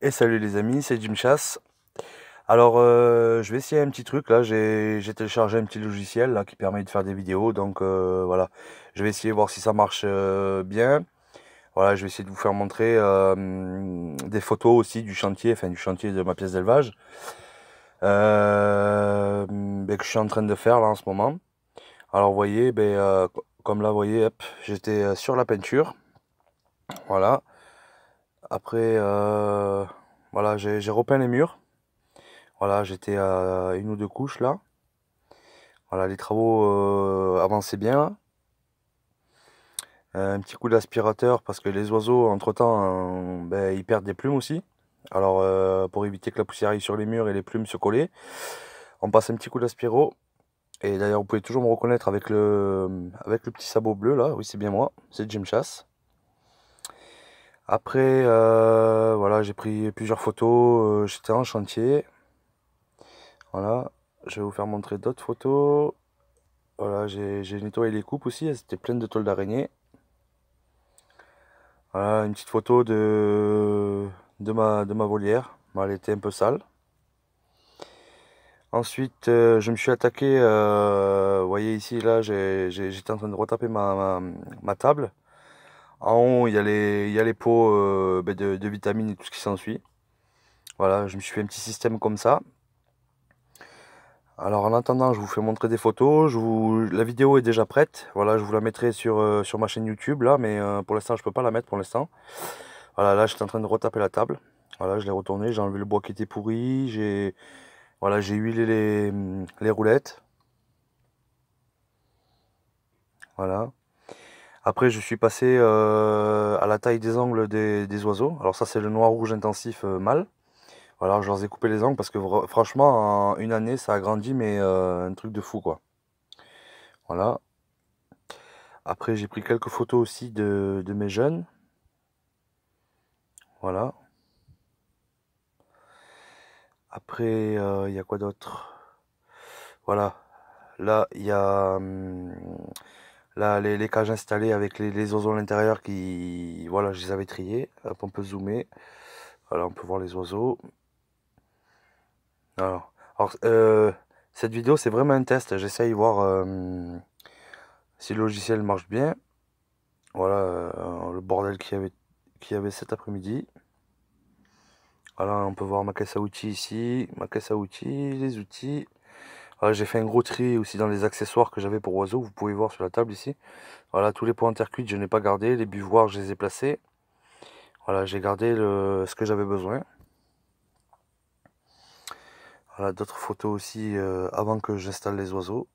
Et salut les amis, c'est Jim Chasse. Alors, euh, je vais essayer un petit truc. Là, j'ai téléchargé un petit logiciel là, qui permet de faire des vidéos. Donc, euh, voilà. Je vais essayer de voir si ça marche euh, bien. Voilà, je vais essayer de vous faire montrer des photos aussi du chantier, enfin du chantier de ma pièce d'élevage. Ben, que je suis en train de faire là en ce moment. Alors, vous voyez, ben, comme là, vous voyez, j'étais sur la peinture. Voilà. Après, euh, voilà, j'ai repeint les murs. Voilà, j'étais à une ou deux couches là. Voilà, les travaux euh, avançaient bien. Euh, un petit coup d'aspirateur parce que les oiseaux, entre-temps, euh, ben, ils perdent des plumes aussi. Alors, pour éviter que la poussière aille sur les murs et les plumes se coller, on passe un petit coup d'aspiro. Et d'ailleurs, vous pouvez toujours me reconnaître avec le, avec le petit sabot bleu là. Oui, c'est bien moi, c'est Jim Chasse. Après, euh, voilà, j'ai pris plusieurs photos. Euh, j'étais en chantier. Voilà, je vais vous faire montrer d'autres photos. Voilà, j'ai nettoyé les coupes aussi. C'était plein de tôles d'araignée. Voilà, une petite photo de, ma, volière. Elle était un peu sale. Ensuite, euh, je me suis attaqué. vous voyez ici, là, j'étais en train de retaper ma table. En haut, il y a les, il y a les pots euh, ben, de, de, vitamines et tout ce qui s'ensuit. Voilà, je me suis fait un petit système comme ça. Alors en attendant, je vous fais montrer des photos. Je vous... La vidéo est déjà prête. Voilà, je vous la mettrai sur, euh, sur ma chaîne YouTube là, mais euh, pour l'instant, je ne peux pas la mettre pour l'instant. Voilà, là, j'étais en train de retaper la table. Voilà, je l'ai retourné, j'ai enlevé le bois qui était pourri, j'ai voilà, j'ai huilé les, les roulettes. Voilà. Après, je suis passé euh, à la taille des angles des, oiseaux. Alors ça, c'est le noir-rouge intensif euh, mâle. Voilà, je leur ai coupé les angles parce que franchement, en une année, ça a grandi, mais euh, un truc de fou, quoi. Voilà. Après, j'ai pris quelques photos aussi de, mes jeunes. Voilà. Après, il y a quoi d'autre Voilà. Là, il y a... Hum, Là, les, cages installées avec les, oiseaux à l'intérieur qui. Voilà, je les avais triés. on peut zoomer. Voilà, on peut voir les oiseaux. Alors, euh, cette vidéo, c'est vraiment un test. J'essaye voir euh, si le logiciel marche bien. Voilà euh, le bordel qui avait, avait cet après-midi. Voilà, on peut voir ma caisse à outils ici, ma caisse à outils, les outils j'ai fait un gros tri aussi dans les accessoires que j'avais pour oiseaux. Vous pouvez voir sur la table ici. Voilà, tous les points cuite, je n'ai pas gardé. Les buvoirs, je les ai placés. Voilà, j'ai gardé le, ce que j'avais besoin. Voilà, d'autres photos aussi euh, avant que j'installe les oiseaux.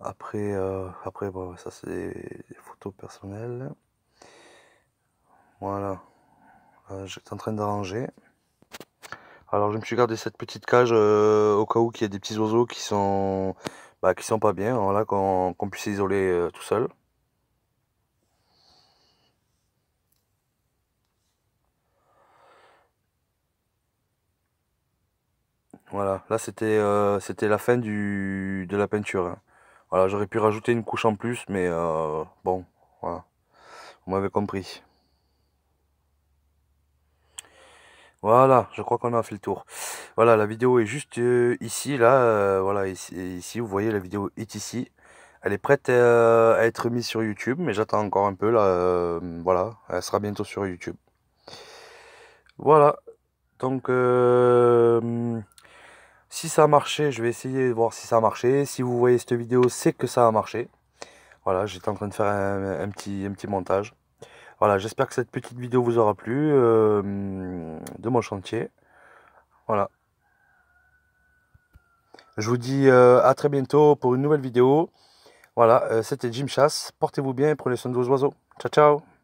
Après, euh, après ça c'est des photos personnelles. Voilà, euh, j'étais en train d'arranger. Alors je me suis gardé cette petite cage euh, au cas où qu'il y a des petits oiseaux qui sont, bah, qui sont pas bien, hein, qu'on puisse isoler euh, tout seul. Voilà, là c'était euh, la fin de la peinture. Hein. Voilà, j'aurais pu rajouter une couche en plus, mais bon, voilà, vous m'avez compris. Voilà, je crois qu'on a fait le tour. Voilà, la vidéo est juste euh, ici, là. Euh, voilà, ici, ici, vous voyez, la vidéo est ici. Elle est prête euh, à être mise sur YouTube, mais j'attends encore un peu, là. voilà, elle sera bientôt sur YouTube. Voilà. Donc, si ça a marché, je vais essayer de voir si ça a marché. Si vous voyez cette vidéo, c'est que ça a marché. Voilà, j'étais en train de faire petit, un petit montage. Voilà, j'espère que cette petite vidéo vous aura plu euh, de mon chantier. Voilà. Je vous dis euh, à très bientôt pour une nouvelle vidéo. Voilà, euh, c'était Jim Chasse. Portez-vous bien et prenez soin de vos oiseaux. Ciao, ciao